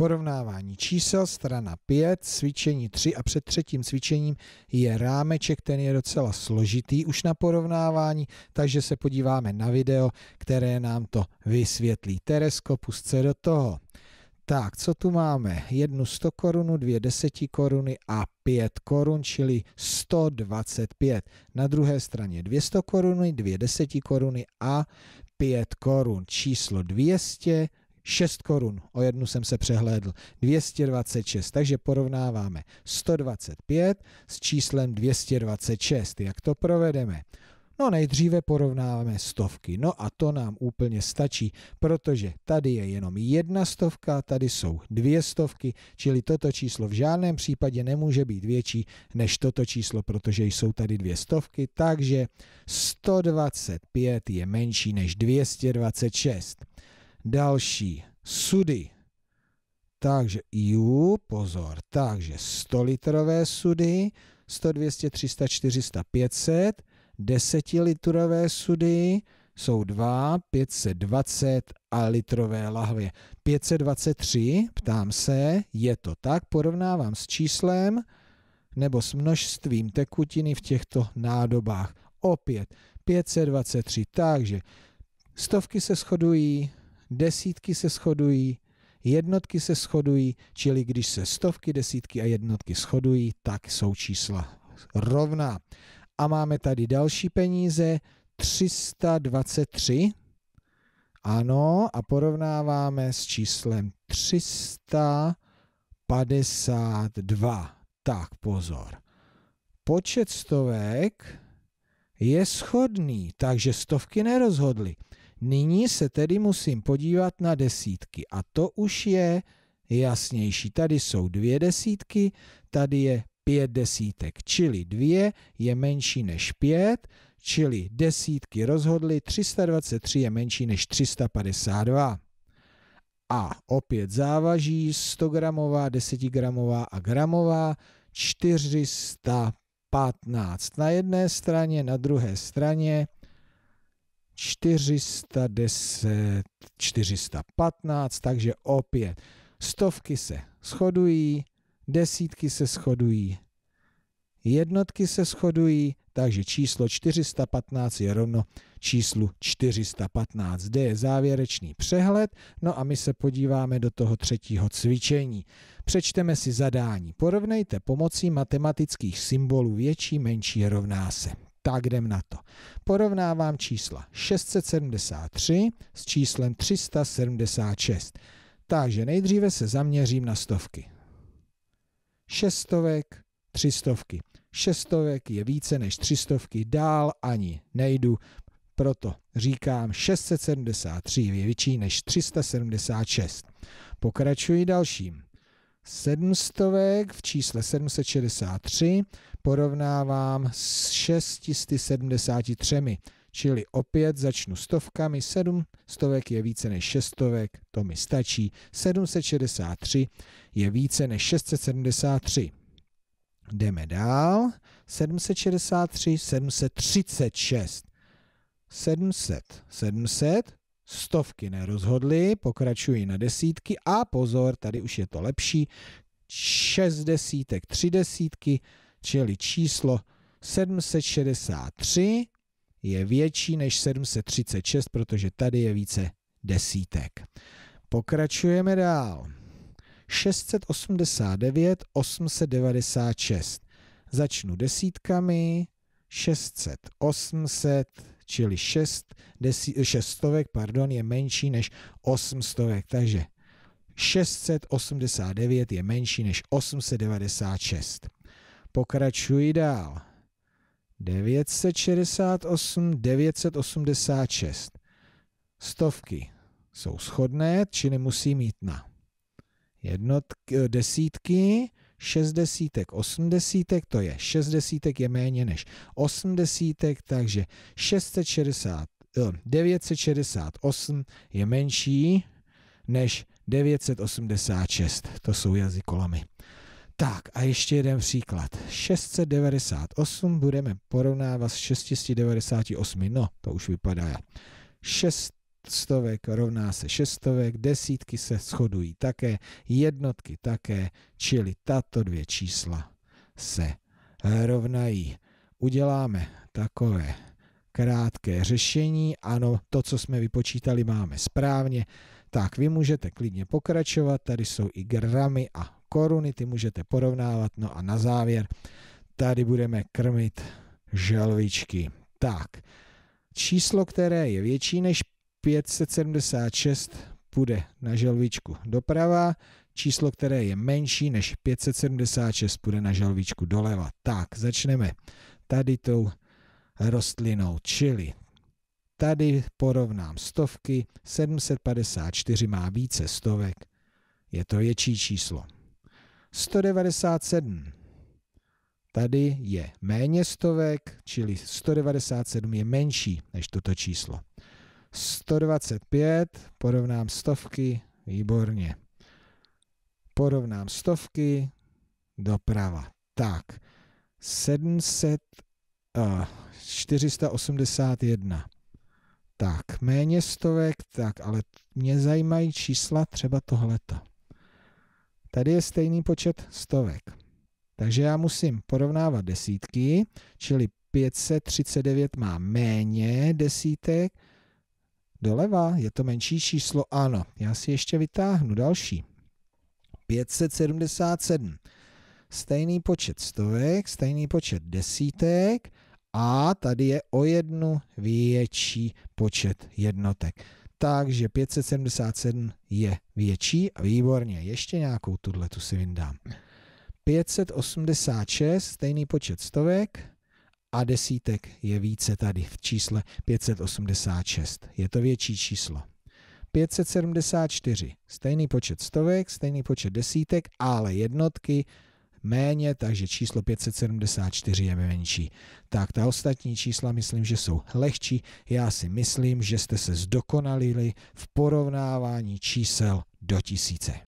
Porovnávání čísel, strana 5, cvičení 3 a před třetím cvičením je rámeček, ten je docela složitý už na porovnávání, takže se podíváme na video, které nám to vysvětlí. Teresko, pust se do toho. Tak, co tu máme? Jednu 100 korunu, dvě 10 koruny a 5 korun, čili 125. Na druhé straně 200 koruny, dvě 10 koruny a 5 korun. Číslo 200 6 korun, o jednu jsem se přehlédl, 226, takže porovnáváme 125 s číslem 226. Jak to provedeme? No nejdříve porovnáváme stovky, no a to nám úplně stačí, protože tady je jenom jedna stovka, tady jsou dvě stovky, čili toto číslo v žádném případě nemůže být větší než toto číslo, protože jsou tady dvě stovky, takže 125 je menší než 226. Další sudy. Takže, ju, pozor, takže 100 litrové sudy, 100, 200, 300, 400, 500, 10 litrové sudy jsou 2, 520 a litrové lahvě. 523, ptám se, je to tak, porovnávám s číslem nebo s množstvím tekutiny v těchto nádobách. Opět 523, takže stovky se shodují, desítky se shodují, jednotky se shodují, čili když se stovky, desítky a jednotky shodují, tak jsou čísla rovná. A máme tady další peníze, 323. Ano, a porovnáváme s číslem 352. Tak pozor. Počet stovek je schodný, takže stovky nerozhodly. Nyní se tedy musím podívat na desítky a to už je jasnější. Tady jsou dvě desítky, tady je pět desítek, čili dvě je menší než pět, čili desítky rozhodly, 323 je menší než 352. A opět závaží 100 gramová, 10 gramová a gramová, 415 na jedné straně, na druhé straně 410, 415, takže opět stovky se shodují, desítky se shodují, jednotky se shodují, takže číslo 415 je rovno číslu 415. Zde je závěrečný přehled, no a my se podíváme do toho třetího cvičení. Přečteme si zadání. Porovnejte pomocí matematických symbolů větší, menší rovná se. Tak jdem na to. Porovnávám čísla 673 s číslem 376. Takže nejdříve se zaměřím na stovky. Šestovek, tři stovky Šestovek je více než tři stovky. dál ani nejdu, proto říkám 673 je větší než 376. Pokračuji dalším sedmstovek v čísle 763 porovnávám s 673, čili opět začnu stovkami, 700 stovek je více než 600, to mi stačí, 763 je více než 673. Jdeme dál, 763, 736, 700, 700, Stovky nerozhodly, pokračují na desítky a pozor, tady už je to lepší. Šest desítek, tři desítky, čili číslo 763 je větší než 736, protože tady je více desítek. Pokračujeme dál. 689, 896. Začnu desítkami. 600, 800, čili 6 desi, šestovek pardon, je menší než 8 stovek, takže 689 je menší než 896. Pokračuji dál. 968, 986. Stovky jsou shodné, čili musí mít na jednotky, desítky, 6 desítek, 8 desítek, to je 6 desítek je méně než 8 desítek, takže 660, 968 je menší než 986. To jsou jazykolamy. Tak a ještě jeden příklad. 698 budeme porovnávat s 698. No, to už vypadá 6 stovek rovná se šestovek, desítky se shodují také, jednotky také, čili tato dvě čísla se rovnají. Uděláme takové krátké řešení. Ano, to, co jsme vypočítali, máme správně. Tak vy můžete klidně pokračovat, tady jsou i gramy a koruny, ty můžete porovnávat. No a na závěr tady budeme krmit želvičky. Tak, číslo, které je větší než 576 půjde na želvičku doprava, číslo, které je menší než 576, půjde na želvičku doleva. Tak, začneme tady tou rostlinou, čili tady porovnám stovky, 754 má více stovek, je to větší číslo. 197, tady je méně stovek, čili 197 je menší než toto číslo. 125, porovnám stovky, výborně. Porovnám stovky, doprava. Tak, 700, uh, 481. Tak, méně stovek, tak, ale mě zajímají čísla třeba tohleto. Tady je stejný počet stovek. Takže já musím porovnávat desítky, čili 539 má méně desítek, Doleva je to menší číslo, ano. Já si ještě vytáhnu další. 577. Stejný počet stovek, stejný počet desítek a tady je o jednu větší počet jednotek. Takže 577 je větší a výborně. Ještě nějakou tuhle tu si vyndám. 586, stejný počet stovek, a desítek je více tady v čísle 586. Je to větší číslo. 574. Stejný počet stovek, stejný počet desítek, ale jednotky méně, takže číslo 574 je menší. Tak ta ostatní čísla myslím, že jsou lehčí. Já si myslím, že jste se zdokonalili v porovnávání čísel do tisíce.